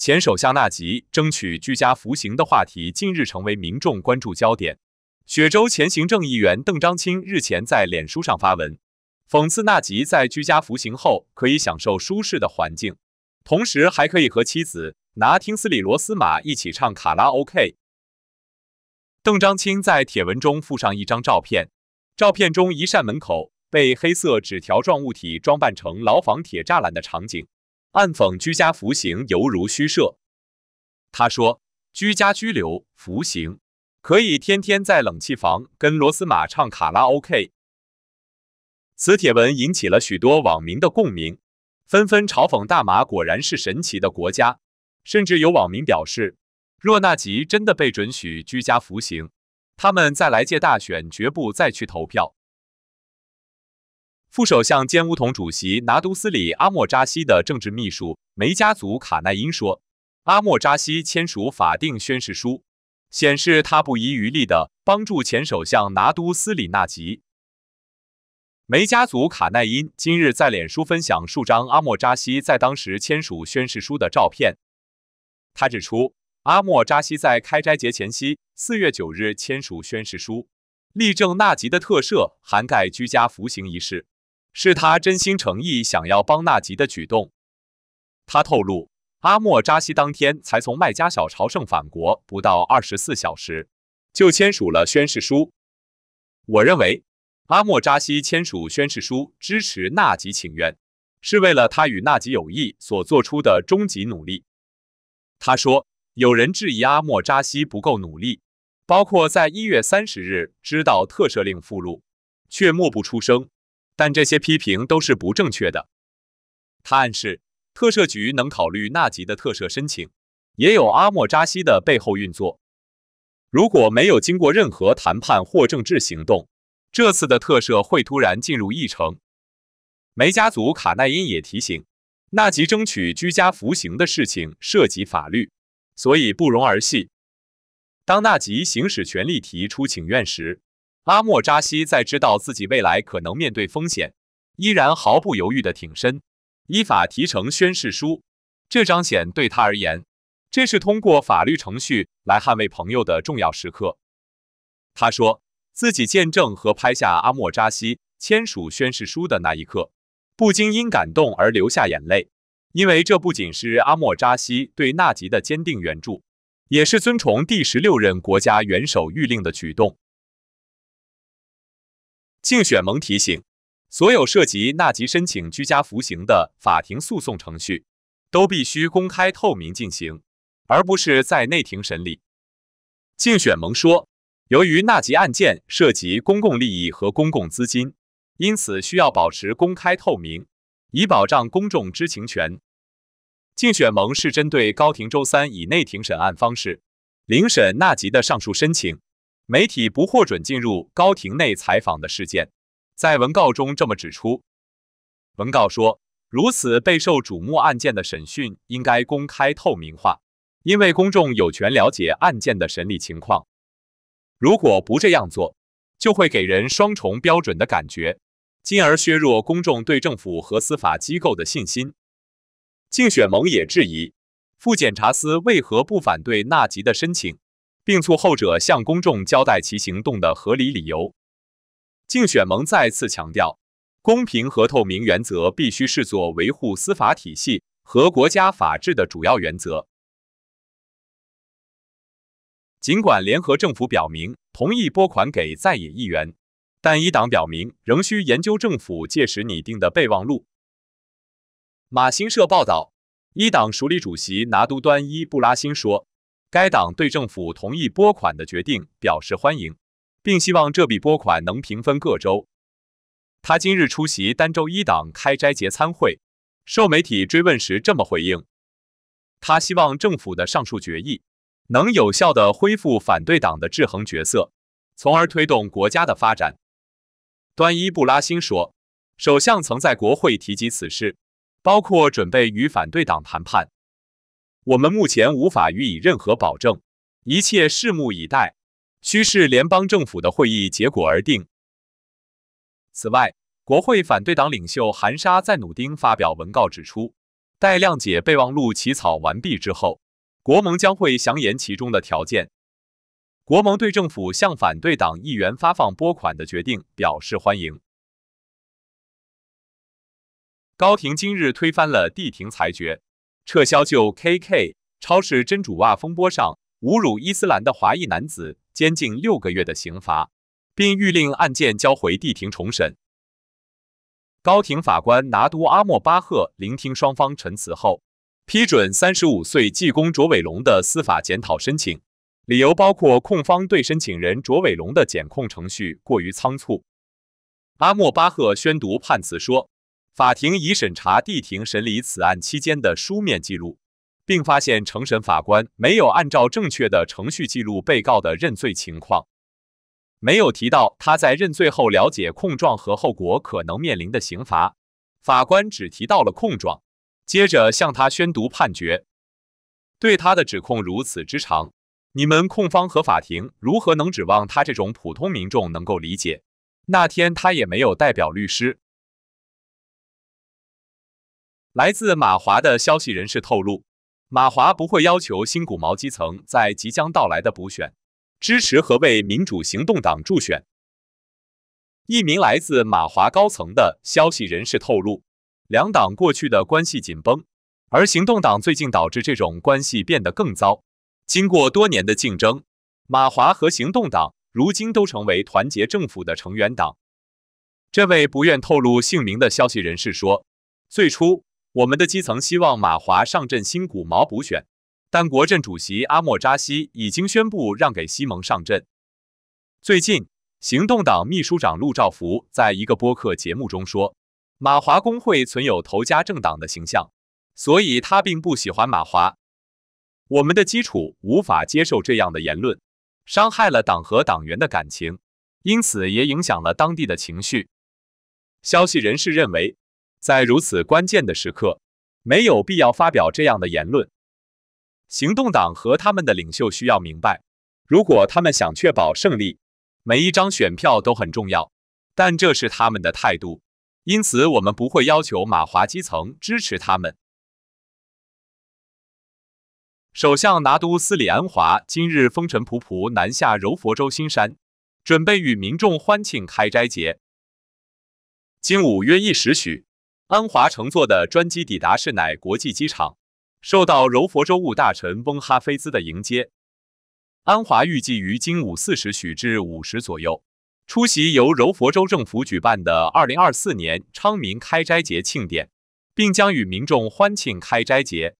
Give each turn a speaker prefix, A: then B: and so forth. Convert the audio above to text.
A: 前首相纳吉争取居家服刑的话题近日成为民众关注焦点。雪州前行政议员邓章清日前在脸书上发文，讽刺纳吉在居家服刑后可以享受舒适的环境，同时还可以和妻子拿汀斯里罗斯马一起唱卡拉 OK。邓章清在帖文中附上一张照片，照片中一扇门口被黑色纸条状物体装扮成牢房铁栅栏的场景。暗讽居家服刑犹如虚设。他说：“居家拘留服刑，可以天天在冷气房跟罗斯玛唱卡拉 OK。”此帖文引起了许多网民的共鸣，纷纷嘲讽大马果然是神奇的国家。甚至有网民表示，若纳吉真的被准许居家服刑，他们再来届大选绝不再去投票。副首相兼乌统主席拿督斯里阿莫扎西的政治秘书梅家族卡奈因说：“阿莫扎西签署法定宣誓书，显示他不遗余力地帮助前首相拿督斯里纳吉。”梅家族卡奈因今日在脸书分享数张阿莫扎西在当时签署宣誓书的照片。他指出，阿莫扎西在开斋节前夕，四月九日签署宣誓书，力证纳吉的特赦涵盖居家服刑一事。是他真心诚意想要帮纳吉的举动。他透露，阿莫扎西当天才从麦加小朝圣返国，不到二十四小时就签署了宣誓书。我认为，阿莫扎西签署宣誓书支持纳吉请愿，是为了他与纳吉友谊所做出的终极努力。他说，有人质疑阿莫扎西不够努力，包括在一月三十日知道特赦令附录，却默不出声。但这些批评都是不正确的。他暗示特赦局能考虑纳吉的特赦申请，也有阿莫扎西的背后运作。如果没有经过任何谈判或政治行动，这次的特赦会突然进入议程。梅家族卡奈因也提醒，纳吉争取居家服刑的事情涉及法律，所以不容儿戏。当纳吉行使权力提出请愿时，阿莫扎西在知道自己未来可能面对风险，依然毫不犹豫地挺身，依法提呈宣誓书。这张显对他而言，这是通过法律程序来捍卫朋友的重要时刻。他说自己见证和拍下阿莫扎西签署宣誓书的那一刻，不禁因感动而流下眼泪，因为这不仅是阿莫扎西对纳吉的坚定援助，也是尊崇第十六任国家元首谕令的举动。竞选盟提醒，所有涉及纳吉申请居家服刑的法庭诉讼程序，都必须公开透明进行，而不是在内庭审理。竞选盟说，由于纳吉案件涉及公共利益和公共资金，因此需要保持公开透明，以保障公众知情权。竞选盟是针对高庭周三以内庭审案方式，聆审纳吉的上述申请。媒体不获准进入高庭内采访的事件，在文告中这么指出。文告说，如此备受瞩目案件的审讯应该公开透明化，因为公众有权了解案件的审理情况。如果不这样做，就会给人双重标准的感觉，进而削弱公众对政府和司法机构的信心。竞选盟也质疑，副检察司为何不反对纳吉的申请。并促后者向公众交代其行动的合理理由。竞选盟再次强调，公平和透明原则必须视作维护司法体系和国家法治的主要原则。尽管联合政府表明同意拨款给在野议员，但一党表明仍需研究政府届时拟定的备忘录。马新社报道，一党署理主席拿督端伊布拉辛说。该党对政府同意拨款的决定表示欢迎，并希望这笔拨款能平分各州。他今日出席单州一党开斋节参会，受媒体追问时这么回应：“他希望政府的上述决议能有效地恢复反对党的制衡角色，从而推动国家的发展。”端伊布拉辛说，首相曾在国会提及此事，包括准备与反对党谈判。我们目前无法予以任何保证，一切拭目以待，需视联邦政府的会议结果而定。此外，国会反对党领袖韩沙赞努丁发表文告指出，待谅解备忘录起草完毕之后，国盟将会详言其中的条件。国盟对政府向反对党议员发放拨款的决定表示欢迎。高庭今日推翻了地庭裁决。撤销就 KK 超市真主袜风波上侮辱伊斯兰的华裔男子，监禁六个月的刑罚，并谕令案件交回地庭重审。高庭法官拿督阿莫巴赫聆听双方陈词后，批准35岁技工卓伟龙的司法检讨申请，理由包括控方对申请人卓伟龙的检控程序过于仓促。阿莫巴赫宣读判词说。法庭已审查地庭审理此案期间的书面记录，并发现承审法官没有按照正确的程序记录被告的认罪情况，没有提到他在认罪后了解控状和后果可能面临的刑罚。法官只提到了控状，接着向他宣读判决。对他的指控如此之长，你们控方和法庭如何能指望他这种普通民众能够理解？那天他也没有代表律师。来自马华的消息人士透露，马华不会要求新股毛基层在即将到来的补选支持和为民主行动党助选。一名来自马华高层的消息人士透露，两党过去的关系紧绷，而行动党最近导致这种关系变得更糟。经过多年的竞争，马华和行动党如今都成为团结政府的成员党。这位不愿透露姓名的消息人士说，最初。我们的基层希望马华上阵新股毛补选，但国阵主席阿莫扎西已经宣布让给西蒙上阵。最近，行动党秘书长陆兆福在一个播客节目中说，马华工会存有头家政党的形象，所以他并不喜欢马华。我们的基础无法接受这样的言论，伤害了党和党员的感情，因此也影响了当地的情绪。消息人士认为。在如此关键的时刻，没有必要发表这样的言论。行动党和他们的领袖需要明白，如果他们想确保胜利，每一张选票都很重要。但这是他们的态度，因此我们不会要求马华基层支持他们。首相拿督斯里安华今日风尘仆仆南下柔佛州新山，准备与民众欢庆开斋节。今午约一时许。安华乘坐的专机抵达市乃国际机场，受到柔佛州务大臣翁哈菲兹的迎接。安华预计于今午四时许至五时左右，出席由柔佛州政府举办的2024年昌明开斋节庆典，并将与民众欢庆开斋节。